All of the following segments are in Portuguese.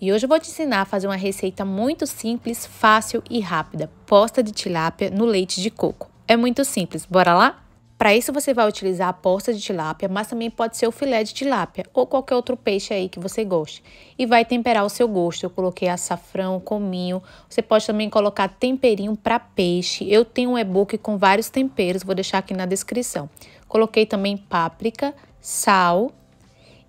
E hoje eu vou te ensinar a fazer uma receita muito simples, fácil e rápida: posta de tilápia no leite de coco. É muito simples, bora lá? Para isso você vai utilizar a posta de tilápia, mas também pode ser o filé de tilápia ou qualquer outro peixe aí que você goste. E vai temperar ao seu gosto. Eu coloquei açafrão, cominho. Você pode também colocar temperinho para peixe. Eu tenho um e-book com vários temperos, vou deixar aqui na descrição. Coloquei também páprica, sal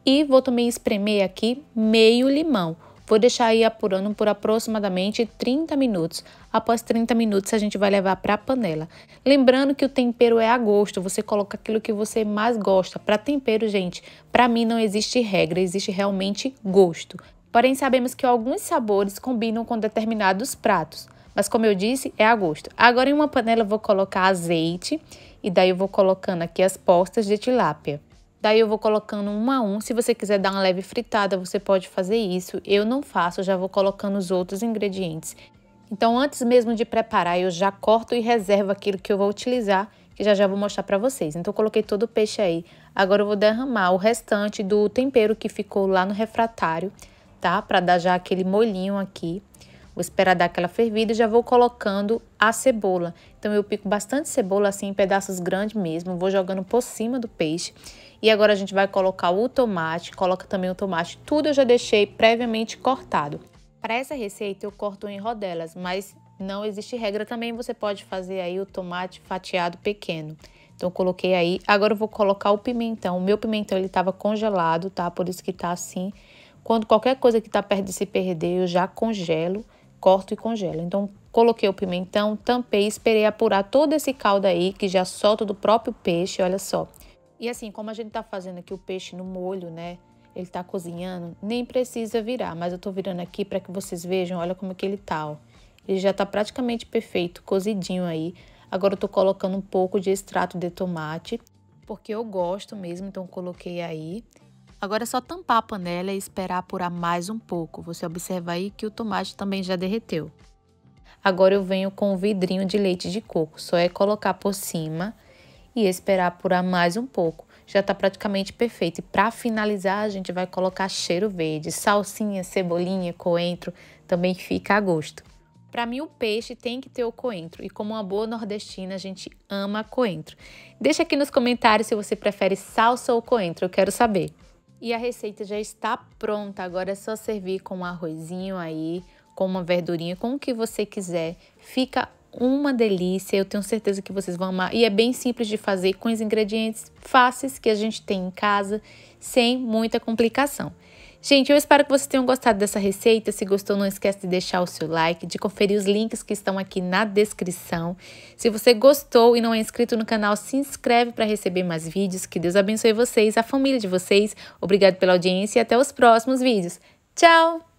e vou também espremer aqui meio limão. Vou deixar aí apurando por aproximadamente 30 minutos. Após 30 minutos, a gente vai levar para a panela. Lembrando que o tempero é a gosto, você coloca aquilo que você mais gosta. Para tempero, gente, para mim não existe regra, existe realmente gosto. Porém, sabemos que alguns sabores combinam com determinados pratos. Mas como eu disse, é a gosto. Agora em uma panela eu vou colocar azeite e daí eu vou colocando aqui as postas de tilápia. Daí eu vou colocando um a um. Se você quiser dar uma leve fritada, você pode fazer isso. Eu não faço, já vou colocando os outros ingredientes. Então, antes mesmo de preparar, eu já corto e reservo aquilo que eu vou utilizar, que já já vou mostrar para vocês. Então, eu coloquei todo o peixe aí. Agora eu vou derramar o restante do tempero que ficou lá no refratário, tá? Para dar já aquele molhinho aqui. Vou esperar dar aquela fervida e já vou colocando a cebola. Então, eu pico bastante cebola, assim, em pedaços grandes mesmo. Vou jogando por cima do peixe. E agora a gente vai colocar o tomate, coloca também o tomate. Tudo eu já deixei previamente cortado. Para essa receita, eu corto em rodelas, mas não existe regra também. Você pode fazer aí o tomate fatiado pequeno. Então, coloquei aí. Agora eu vou colocar o pimentão. O meu pimentão, ele estava congelado, tá? Por isso que tá assim. Quando qualquer coisa que tá perto de se perder, eu já congelo corto e congelo. Então, coloquei o pimentão, tampei, esperei apurar todo esse caldo aí, que já solto do próprio peixe, olha só. E assim, como a gente tá fazendo aqui o peixe no molho, né? Ele tá cozinhando, nem precisa virar, mas eu tô virando aqui para que vocês vejam, olha como é que ele tá, ó. Ele já tá praticamente perfeito, cozidinho aí. Agora eu tô colocando um pouco de extrato de tomate, porque eu gosto mesmo, então coloquei aí. Agora é só tampar a panela e esperar apurar mais um pouco. Você observa aí que o tomate também já derreteu. Agora eu venho com o um vidrinho de leite de coco. Só é colocar por cima e esperar apurar mais um pouco. Já está praticamente perfeito. E para finalizar, a gente vai colocar cheiro verde, salsinha, cebolinha, coentro, também fica a gosto. Para mim, o peixe tem que ter o coentro. E como uma boa nordestina, a gente ama coentro. Deixa aqui nos comentários se você prefere salsa ou coentro. Eu quero saber. E a receita já está pronta, agora é só servir com um arrozinho aí, com uma verdurinha, com o que você quiser. Fica uma delícia, eu tenho certeza que vocês vão amar. E é bem simples de fazer com os ingredientes fáceis que a gente tem em casa, sem muita complicação. Gente, eu espero que vocês tenham gostado dessa receita. Se gostou, não esquece de deixar o seu like, de conferir os links que estão aqui na descrição. Se você gostou e não é inscrito no canal, se inscreve para receber mais vídeos. Que Deus abençoe vocês, a família de vocês. Obrigado pela audiência e até os próximos vídeos. Tchau!